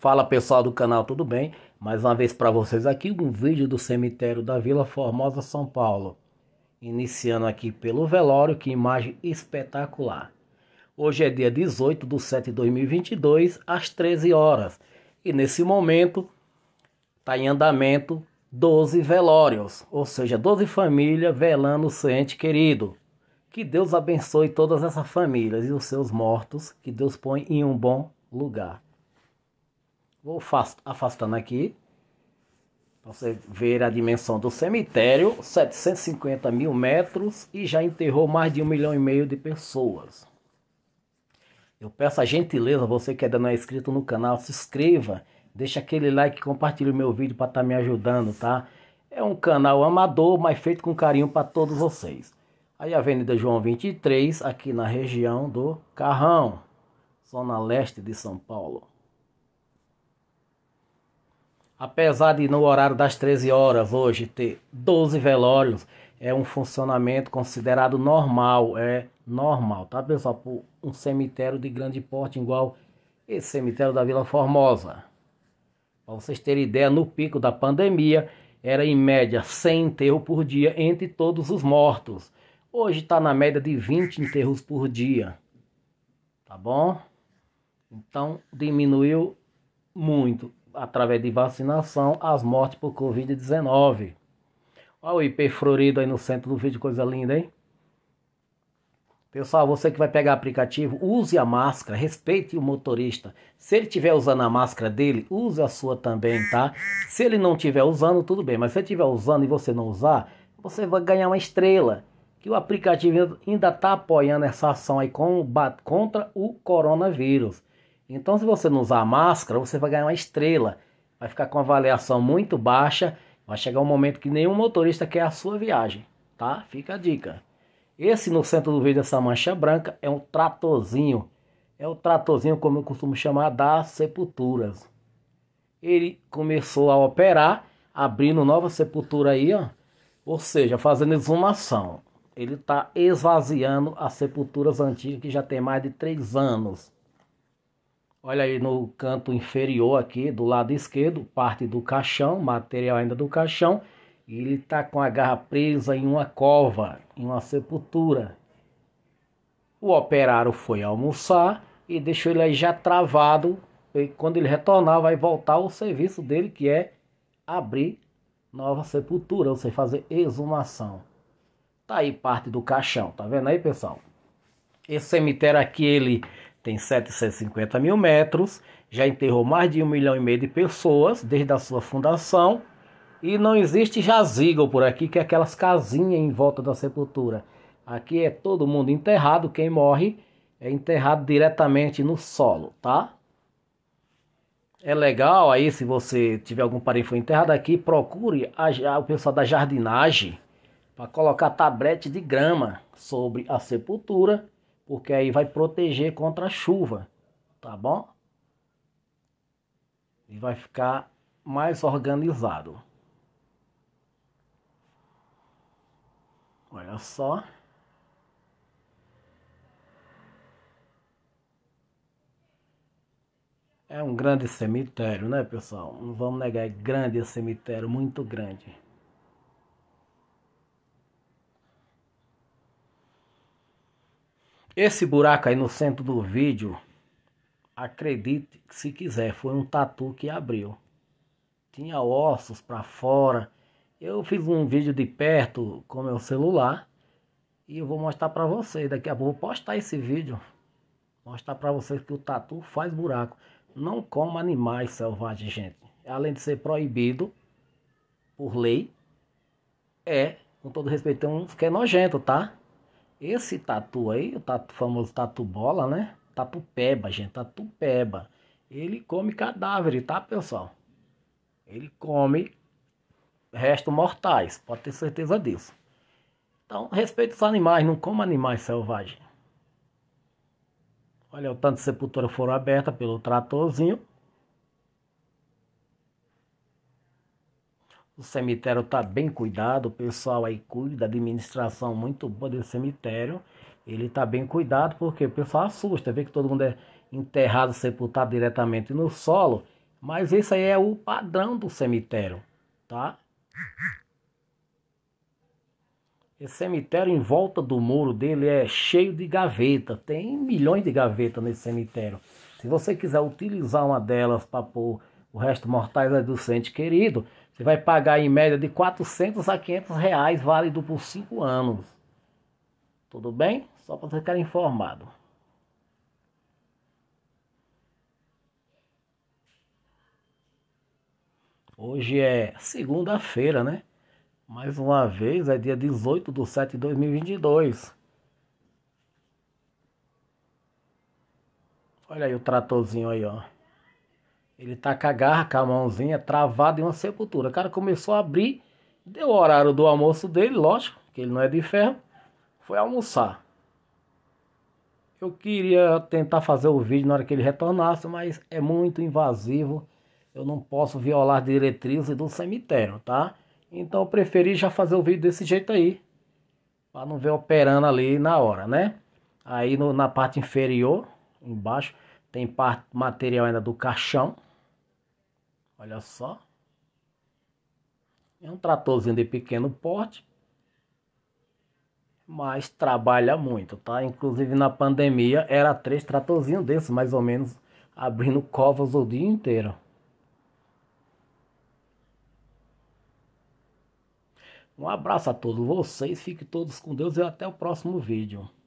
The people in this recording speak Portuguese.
Fala pessoal do canal, tudo bem? Mais uma vez para vocês aqui um vídeo do cemitério da Vila Formosa, São Paulo. Iniciando aqui pelo velório, que imagem espetacular. Hoje é dia 18 de 7 de 2022, às 13 horas. E nesse momento está em andamento 12 velórios, ou seja, 12 famílias velando o seu ente querido. Que Deus abençoe todas essas famílias e os seus mortos, que Deus põe em um bom lugar. Vou afastando aqui. Pra você ver a dimensão do cemitério, 750 mil metros e já enterrou mais de um milhão e meio de pessoas. Eu peço a gentileza, você que ainda é não é inscrito no canal, se inscreva, deixa aquele like, compartilhe o meu vídeo para estar tá me ajudando, tá? É um canal amador, mas feito com carinho para todos vocês. Aí a Avenida João 23, aqui na região do Carrão, zona leste de São Paulo. Apesar de no horário das 13 horas hoje ter 12 velórios, é um funcionamento considerado normal, é normal, tá pessoal? Por um cemitério de grande porte igual esse cemitério da Vila Formosa. Para vocês terem ideia, no pico da pandemia era em média 100 enterros por dia entre todos os mortos. Hoje está na média de 20 enterros por dia, tá bom? Então diminuiu muito através de vacinação, as mortes por Covid-19. Olha o IP florido aí no centro do vídeo, coisa linda, hein? Pessoal, você que vai pegar aplicativo, use a máscara, respeite o motorista. Se ele estiver usando a máscara dele, use a sua também, tá? Se ele não estiver usando, tudo bem, mas se ele estiver usando e você não usar, você vai ganhar uma estrela. Que o aplicativo ainda está apoiando essa ação aí com, contra o coronavírus. Então, se você não usar máscara, você vai ganhar uma estrela, vai ficar com uma avaliação muito baixa, vai chegar um momento que nenhum motorista quer a sua viagem, tá? Fica a dica. Esse no centro do vídeo, essa mancha branca, é um tratorzinho. É o tratorzinho, como eu costumo chamar, das sepulturas. Ele começou a operar, abrindo nova sepultura aí, ó. Ou seja, fazendo exumação. Ele está esvaziando as sepulturas antigas que já tem mais de três anos. Olha aí no canto inferior aqui, do lado esquerdo, parte do caixão, material ainda do caixão. E ele está com a garra presa em uma cova, em uma sepultura. O operário foi almoçar e deixou ele aí já travado. E quando ele retornar, vai voltar ao serviço dele, que é abrir nova sepultura, ou seja, fazer exumação. Tá aí parte do caixão, tá vendo aí, pessoal? Esse cemitério aqui, ele tem 750 mil metros, já enterrou mais de um milhão e meio de pessoas desde a sua fundação. E não existe jazigo por aqui, que é aquelas casinhas em volta da sepultura. Aqui é todo mundo enterrado, quem morre é enterrado diretamente no solo, tá? É legal aí, se você tiver algum parente foi enterrado aqui, procure a, a, o pessoal da jardinagem para colocar tablete de grama sobre a sepultura porque aí vai proteger contra a chuva, tá bom? E vai ficar mais organizado. Olha só. É um grande cemitério, né, pessoal? Não vamos negar, é grande cemitério, muito grande. Esse buraco aí no centro do vídeo, acredite se quiser, foi um tatu que abriu. Tinha ossos para fora. Eu fiz um vídeo de perto com meu celular e eu vou mostrar para vocês. Daqui a pouco vou postar esse vídeo. Mostrar para vocês que o tatu faz buraco. Não coma animais selvagens, gente. Além de ser proibido por lei, é, com todo respeito, tem uns que é nojento, tá? Esse tatu aí, o tatu, famoso tatu bola, né? tatu peba gente, tatu peba Ele come cadáver, tá, pessoal? Ele come restos mortais, pode ter certeza disso. Então, respeita os animais, não coma animais selvagens. Olha o tanto de sepultura foram aberta pelo tratorzinho. O cemitério está bem cuidado, o pessoal aí cuida, a administração muito boa do cemitério. Ele está bem cuidado porque o pessoal assusta, vê que todo mundo é enterrado, sepultado diretamente no solo. Mas isso aí é o padrão do cemitério, tá? Esse cemitério em volta do muro dele é cheio de gaveta. Tem milhões de gavetas nesse cemitério. Se você quiser utilizar uma delas para pôr o resto mortais é do ente querido, você vai pagar em média de 400 a 500 reais, válido por 5 anos. Tudo bem? Só para você ficar informado. Hoje é segunda-feira, né? Mais uma vez, é dia 18 de setembro de 2022. Olha aí o tratorzinho aí, ó. Ele tá com a garra, com a mãozinha travada em uma sepultura. O cara começou a abrir, deu o horário do almoço dele, lógico, que ele não é de ferro. Foi almoçar. Eu queria tentar fazer o vídeo na hora que ele retornasse, mas é muito invasivo. Eu não posso violar diretrizes do cemitério, tá? Então eu preferi já fazer o vídeo desse jeito aí. Pra não ver operando ali na hora, né? Aí no, na parte inferior, embaixo, tem parte material ainda do caixão. Olha só. É um tratorzinho de pequeno porte. Mas trabalha muito, tá? Inclusive na pandemia era três tratorzinhos desses, mais ou menos, abrindo covas o dia inteiro. Um abraço a todos vocês, fiquem todos com Deus e até o próximo vídeo.